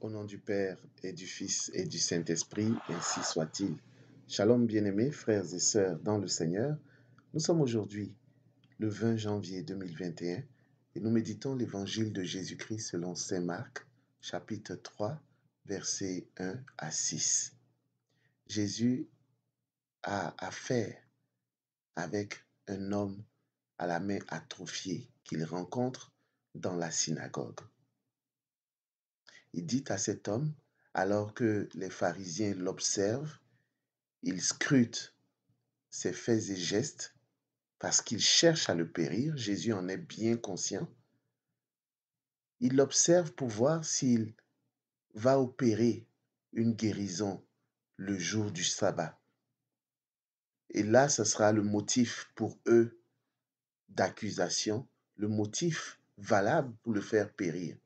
Au nom du Père et du Fils et du Saint-Esprit, ainsi soit-il. Shalom bien-aimés, frères et sœurs dans le Seigneur. Nous sommes aujourd'hui le 20 janvier 2021 et nous méditons l'évangile de Jésus-Christ selon Saint Marc, chapitre 3, versets 1 à 6. Jésus a affaire avec un homme à la main atrophiée qu'il rencontre dans la synagogue. Il dit à cet homme, alors que les pharisiens l'observent, ils scrutent ses faits et gestes parce qu'ils cherchent à le périr. Jésus en est bien conscient. Il l'observe pour voir s'il va opérer une guérison le jour du sabbat. Et là, ce sera le motif pour eux d'accusation, le motif valable pour le faire périr.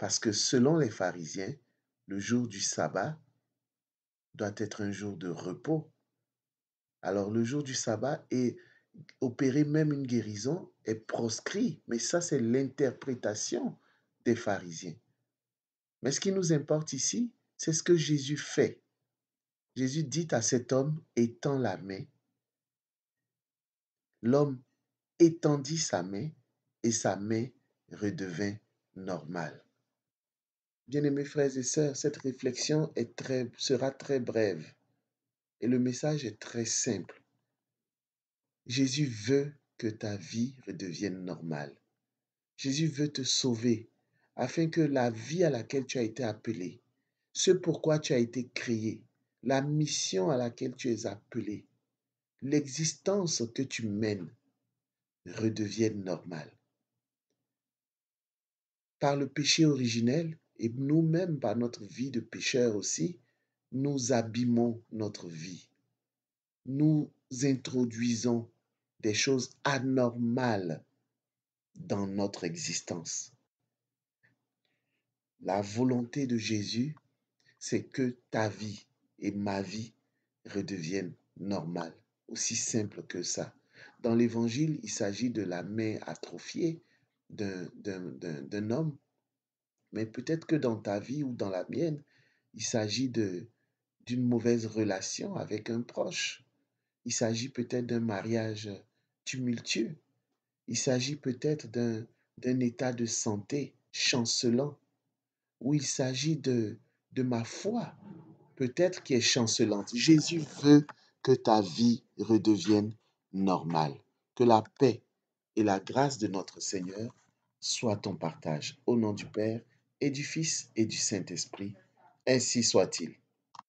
Parce que selon les pharisiens, le jour du sabbat doit être un jour de repos. Alors le jour du sabbat et opérer même une guérison est proscrit, mais ça c'est l'interprétation des pharisiens. Mais ce qui nous importe ici, c'est ce que Jésus fait. Jésus dit à cet homme, étends la main. L'homme étendit sa main et sa main redevint normale. Bien-aimés frères et sœurs, cette réflexion est très, sera très brève et le message est très simple. Jésus veut que ta vie redevienne normale. Jésus veut te sauver afin que la vie à laquelle tu as été appelé, ce pourquoi tu as été créé, la mission à laquelle tu es appelé, l'existence que tu mènes redevienne normale. Par le péché originel, et nous-mêmes, par notre vie de pécheur aussi, nous abîmons notre vie. Nous introduisons des choses anormales dans notre existence. La volonté de Jésus, c'est que ta vie et ma vie redeviennent normales, aussi simple que ça. Dans l'évangile, il s'agit de la main atrophiée d'un homme mais peut-être que dans ta vie ou dans la mienne, il s'agit d'une mauvaise relation avec un proche. Il s'agit peut-être d'un mariage tumultueux. Il s'agit peut-être d'un, état de santé chancelant. Ou il s'agit de, de ma foi, peut-être qui est chancelante. Jésus veut que ta vie redevienne normale. Que la paix et la grâce de notre Seigneur soient ton partage. Au nom du Père et du Fils et du Saint-Esprit. Ainsi soit-il.